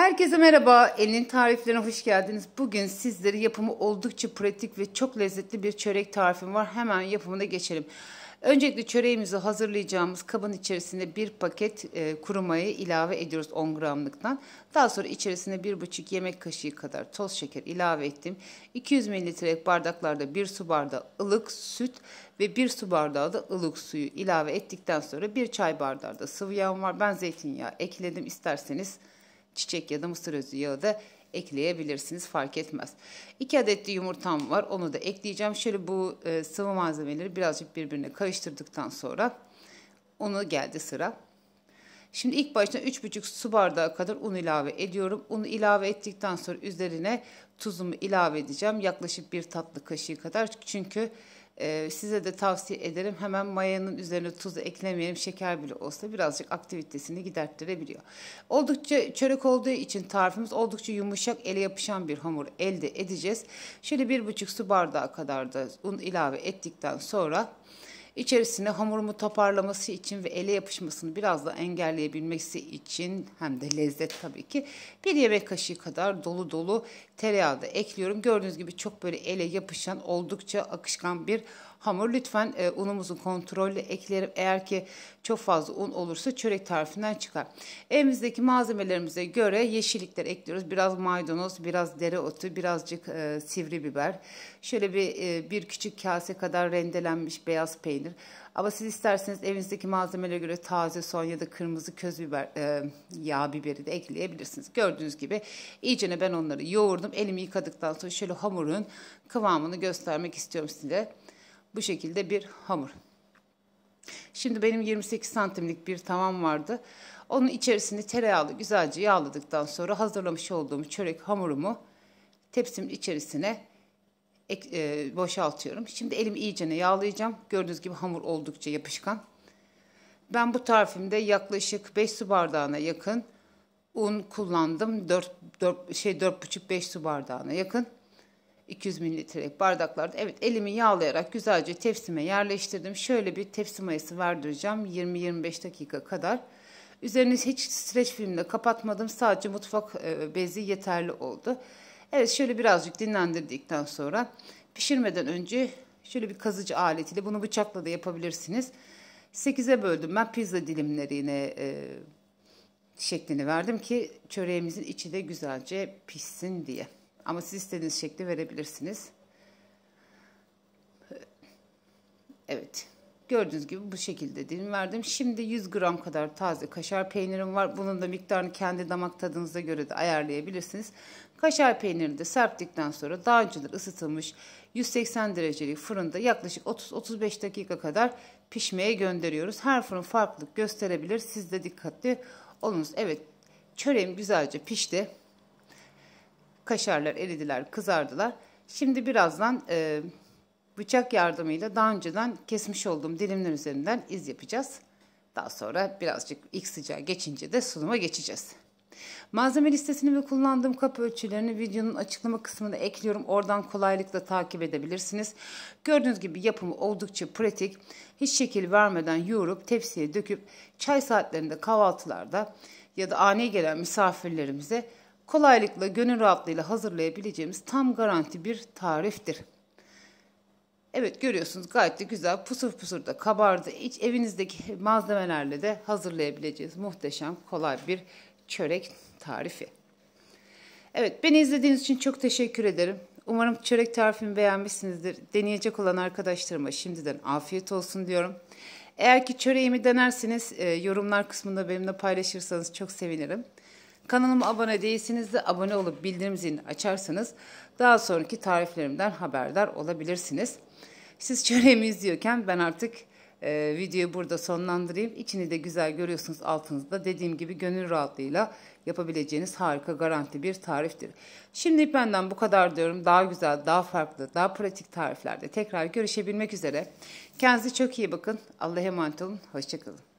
Herkese merhaba, Elin tariflerine hoş geldiniz. Bugün sizlere yapımı oldukça pratik ve çok lezzetli bir çörek tarifim var. Hemen yapımına geçelim. Öncelikle çöreğimizi hazırlayacağımız kabın içerisine bir paket e, kuru mayayı ilave ediyoruz 10 gramlıktan. Daha sonra içerisine 1,5 yemek kaşığı kadar toz şeker ilave ettim. 200 mililitrelik bardaklarda 1 su bardağı ılık süt ve 1 su bardağı da ılık suyu ilave ettikten sonra 1 çay bardağı da sıvı yağım var. Ben zeytinyağı ekledim isterseniz çiçek ya da mısır özü yağı da ekleyebilirsiniz fark etmez. İki adet de yumurtam var onu da ekleyeceğim. Şöyle bu e, sıvı malzemeleri birazcık birbirine karıştırdıktan sonra onu geldi sıra. Şimdi ilk başta 3,5 su bardağı kadar un ilave ediyorum. Unu ilave ettikten sonra üzerine tuzumu ilave edeceğim. Yaklaşık bir tatlı kaşığı kadar çünkü ee, size de tavsiye ederim hemen mayanın üzerine tuzu eklemeyelim şeker bile olsa birazcık aktivitesini giderttirebiliyor. Oldukça çörek olduğu için tarifimiz oldukça yumuşak ele yapışan bir hamur elde edeceğiz. Şöyle bir buçuk su bardağı kadar da un ilave ettikten sonra İçerisine hamurumu toparlaması için ve ele yapışmasını biraz da engelleyebilmesi için hem de lezzet tabii ki bir yemek kaşığı kadar dolu dolu tereyağı da ekliyorum. Gördüğünüz gibi çok böyle ele yapışan oldukça akışkan bir hamur. Lütfen e, unumuzu kontrollü ekleyelim. Eğer ki çok fazla un olursa çörek tarifinden çıkar. Evimizdeki malzemelerimize göre yeşillikler ekliyoruz. Biraz maydanoz, biraz dereotu, birazcık e, sivri biber. Şöyle bir e, bir küçük kase kadar rendelenmiş beyaz peynir. Ama siz isterseniz evinizdeki malzemelere göre taze soğan ya da kırmızı köz biber, e, yağ biberi de ekleyebilirsiniz. Gördüğünüz gibi iyicene ben onları yoğurdum. Elimi yıkadıktan sonra şöyle hamurun kıvamını göstermek istiyorum size. Bu şekilde bir hamur. Şimdi benim 28 santimlik bir tavam vardı. Onun içerisini tereyağlı güzelce yağladıktan sonra hazırlamış olduğum çörek hamurumu tepsimin içerisine e, boşaltıyorum. Şimdi elim iyicene yağlayacağım. Gördüğünüz gibi hamur oldukça yapışkan. Ben bu tarifimde yaklaşık 5 su bardağına yakın un kullandım. 4, 4 şey 4,5 5 su bardağına yakın. 200 mililitrelik bardaklarda evet elimi yağlayarak güzelce tepsime yerleştirdim. Şöyle bir tepsi mayası verdireceğim 20-25 dakika kadar. Üzerini hiç streç filmle kapatmadım. Sadece mutfak e, bezi yeterli oldu. Evet şöyle birazcık dinlendirdikten sonra pişirmeden önce şöyle bir kazıcı aletiyle bunu bıçakla da yapabilirsiniz. 8'e böldüm ben pizza dilimlerine e, şeklini verdim ki çöreğimizin içi de güzelce pişsin diye. Ama siz istediğiniz şekli verebilirsiniz. Evet. Gördüğünüz gibi bu şekilde dilim verdim. Şimdi 100 gram kadar taze kaşar peynirim var. Bunun da miktarını kendi damak tadınıza göre de ayarlayabilirsiniz. Kaşar peynirini de serptikten sonra daha önceden ısıtılmış 180 derecelik fırında yaklaşık 30-35 dakika kadar pişmeye gönderiyoruz. Her fırın farklılık gösterebilir. Siz de dikkatli olunuz. Evet çöreğim güzelce pişti. Kaşarlar eridiler, kızardılar. Şimdi birazdan e, bıçak yardımıyla daha önceden kesmiş olduğum dilimler üzerinden iz yapacağız. Daha sonra birazcık ilk sıcağı geçince de sunuma geçeceğiz. Malzeme listesini ve kullandığım kap ölçülerini videonun açıklama kısmına ekliyorum. Oradan kolaylıkla takip edebilirsiniz. Gördüğünüz gibi yapımı oldukça pratik. Hiç şekil vermeden yoğurup tepsiye döküp çay saatlerinde kahvaltılarda ya da ani gelen misafirlerimize kolaylıkla gönül rahatlığıyla hazırlayabileceğimiz tam garanti bir tariftir. Evet görüyorsunuz gayet de güzel pusur pusur da kabardı. İç evinizdeki malzemelerle de hazırlayabileceğiz muhteşem kolay bir çörek tarifi. Evet beni izlediğiniz için çok teşekkür ederim. Umarım çörek tarifimi beğenmişsinizdir. Deneyecek olan arkadaşlarıma şimdiden afiyet olsun diyorum. Eğer ki çöreğimi denersiniz e, yorumlar kısmında benimle paylaşırsanız çok sevinirim. Kanalıma abone değilseniz de abone olup bildirim zilini açarsanız daha sonraki tariflerimden haberdar olabilirsiniz. Siz çöreğimi izliyorken ben artık e, videoyu burada sonlandırayım. İçini de güzel görüyorsunuz altınızda. Dediğim gibi gönül rahatlığıyla yapabileceğiniz harika garanti bir tariftir. Şimdi benden bu kadar diyorum. Daha güzel, daha farklı, daha pratik tariflerde tekrar görüşebilmek üzere. Kendinize çok iyi bakın. Allah'a emanet olun. Hoşçakalın.